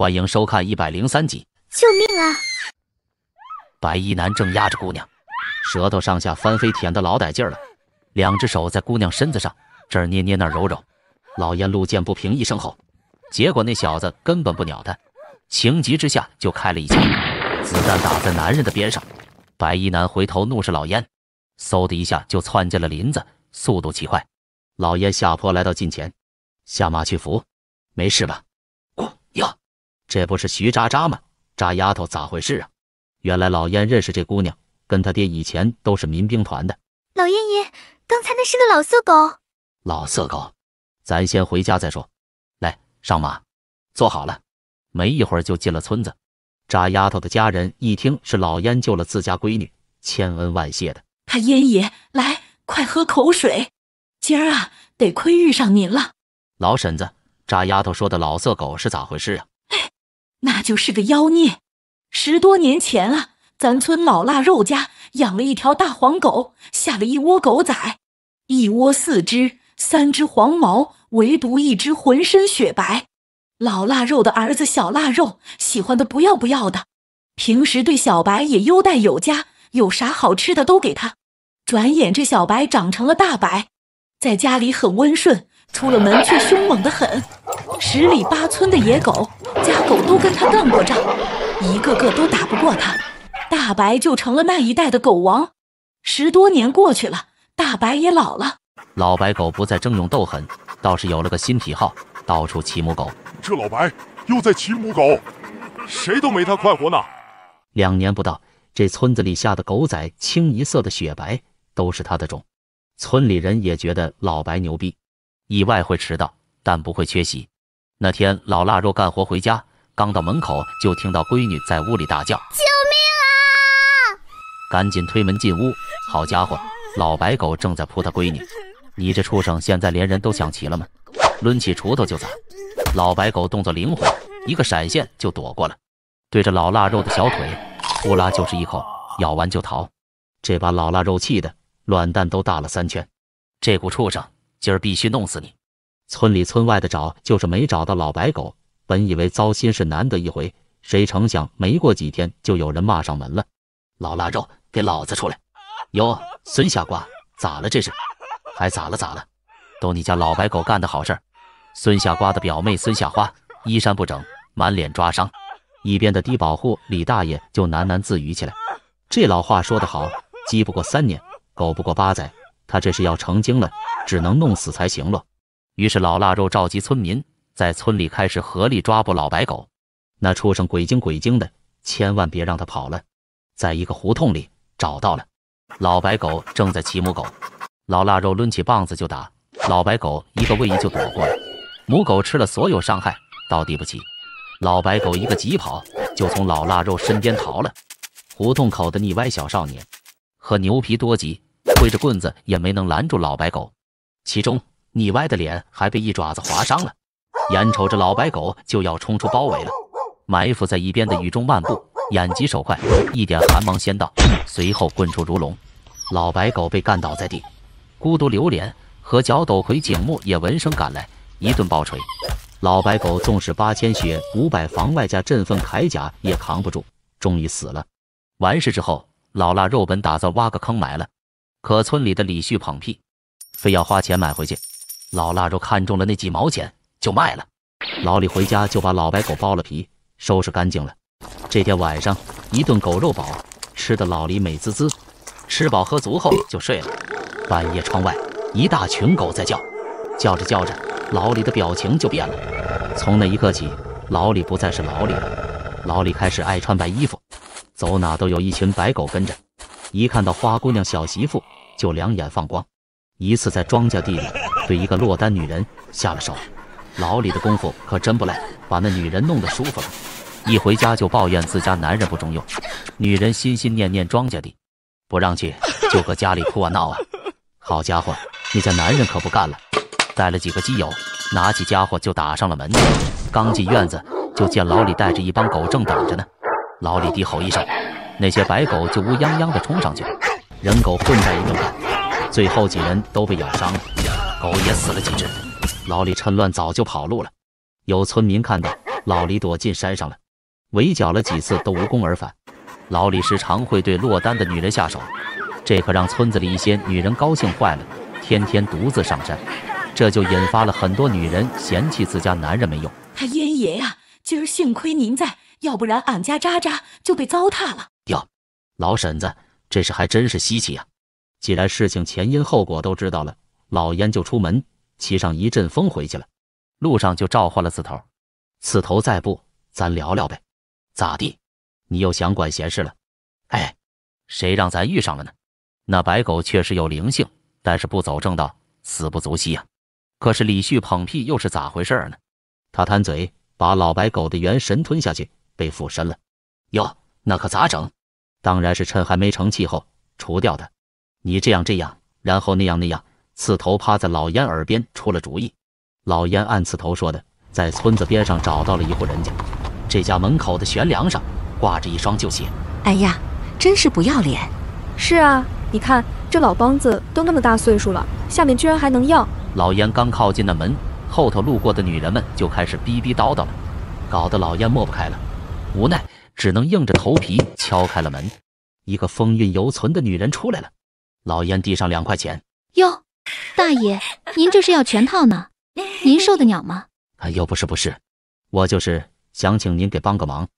欢迎收看一百零三集。救命啊！白衣男正压着姑娘，舌头上下翻飞，舔得老带劲儿了。两只手在姑娘身子上这儿捏捏，那儿揉揉。老烟路见不平一声吼，结果那小子根本不鸟他。情急之下就开了一枪，子弹打在男人的边上。白衣男回头怒视老烟，嗖的一下就窜进了林子，速度奇快。老烟下坡来到近前，下马去扶，没事吧？这不是徐渣渣吗？渣丫头咋回事啊？原来老烟认识这姑娘，跟她爹以前都是民兵团的。老烟爷，刚才那是个老色狗。老色狗，咱先回家再说。来，上马，坐好了。没一会儿就进了村子。渣丫头的家人一听是老烟救了自家闺女，千恩万谢的。老烟爷，来，快喝口水。今儿啊，得亏遇上您了。老婶子，渣丫头说的老色狗是咋回事啊？那就是个妖孽。十多年前啊，咱村老腊肉家养了一条大黄狗，下了一窝狗崽，一窝四只，三只黄毛，唯独一只浑身雪白。老腊肉的儿子小腊肉喜欢的不要不要的，平时对小白也优待有加，有啥好吃的都给他。转眼这小白长成了大白，在家里很温顺，出了门却凶猛的很，十里八村的野狗。狗都跟他干过仗，一个个都打不过他，大白就成了那一代的狗王。十多年过去了，大白也老了，老白狗不再争勇斗狠，倒是有了个新癖好，到处骑母狗。这老白又在骑母狗，谁都没他快活呢。两年不到，这村子里下的狗仔清一色的雪白，都是他的种。村里人也觉得老白牛逼，意外会迟到，但不会缺席。那天老腊肉干活回家。刚到门口，就听到闺女在屋里大叫：“救命啊！”赶紧推门进屋，好家伙，老白狗正在扑他闺女！你这畜生，现在连人都想齐了吗？抡起锄头就砸，老白狗动作灵活，一个闪现就躲过了，对着老腊肉的小腿，呼啦就是一口，咬完就逃。这把老腊肉气的卵蛋都大了三圈，这股畜生今儿必须弄死你！村里村外的找，就是没找到老白狗。本以为糟心事难得一回，谁成想没过几天就有人骂上门了。老腊肉，给老子出来！哟，孙下瓜，咋了这是？还咋了咋了？都你家老白狗干的好事儿！孙下瓜的表妹孙夏花衣衫不整，满脸抓伤。一边的低保户李大爷就喃喃自语起来：“这老话说得好，鸡不过三年，狗不过八载，他这是要成精了，只能弄死才行了。”于是老腊肉召集村民。在村里开始合力抓捕老白狗，那畜生鬼精鬼精的，千万别让它跑了。在一个胡同里找到了老白狗，正在骑母狗。老腊肉抡起棒子就打，老白狗一个位移就躲过了。母狗吃了所有伤害，倒地不起。老白狗一个疾跑就从老腊肉身边逃了。胡同口的腻歪小少年和牛皮多吉挥着棍子也没能拦住老白狗，其中腻歪的脸还被一爪子划伤了。眼瞅着老白狗就要冲出包围了，埋伏在一边的雨中漫步，眼疾手快，一点寒芒先到，随后棍出如龙，老白狗被干倒在地。孤独流连和角斗魁景木也闻声赶来，一顿暴锤，老白狗纵使八千血五百防外加振奋铠甲也扛不住，终于死了。完事之后，老腊肉本打算挖个坑埋了，可村里的李旭捧屁，非要花钱买回去。老腊肉看中了那几毛钱。就卖了。老李回家就把老白狗剥了皮，收拾干净了。这天晚上，一顿狗肉饱，吃的老李美滋滋。吃饱喝足后就睡了。半夜，窗外一大群狗在叫，叫着叫着，老李的表情就变了。从那一刻起，老李不再是老李了。老李开始爱穿白衣服，走哪都有一群白狗跟着。一看到花姑娘、小媳妇，就两眼放光。一次在庄稼地里，对一个落单女人下了手。老李的功夫可真不赖，把那女人弄得舒服了，一回家就抱怨自家男人不中用。女人心心念念庄稼地，不让去就搁家里哭啊闹啊。好家伙，你家男人可不干了，带了几个基友，拿起家伙就打上了门。刚进院子就见老李带着一帮狗正等着呢。老李低吼一声，那些白狗就乌泱泱的冲上去，人狗混战一顿，最后几人都被咬伤了，狗也死了几只。老李趁乱早就跑路了，有村民看到老李躲进山上了，围剿了几次都无功而返。老李时常会对落单的女人下手，这可让村子里一些女人高兴坏了，天天独自上山，这就引发了很多女人嫌弃自家男人没用。他烟爷呀，今儿幸亏您在，要不然俺家渣渣就被糟蹋了。哟，老婶子，这事还真是稀奇呀。既然事情前因后果都知道了，老烟就出门。骑上一阵风回去了，路上就召唤了刺头。刺头在不，咱聊聊呗。咋地？你又想管闲事了？哎，谁让咱遇上了呢？那白狗确实有灵性，但是不走正道，死不足惜呀。可是李旭捧屁又是咋回事呢？他贪嘴，把老白狗的元神吞下去，被附身了。哟，那可咋整？当然是趁还没成气候，除掉他。你这样这样，然后那样那样。刺头趴在老烟耳边出了主意，老烟按刺头说的，在村子边上找到了一户人家，这家门口的悬梁上挂着一双旧鞋。哎呀，真是不要脸！是啊，你看这老梆子都那么大岁数了，下面居然还能要。老烟刚靠近那门，后头路过的女人们就开始逼逼叨叨了，搞得老烟抹不开了，无奈只能硬着头皮敲开了门。一个风韵犹存的女人出来了，老烟递上两块钱，哟。大爷，您这是要全套呢？您受得了吗？啊，又不是不是，我就是想请您给帮个忙。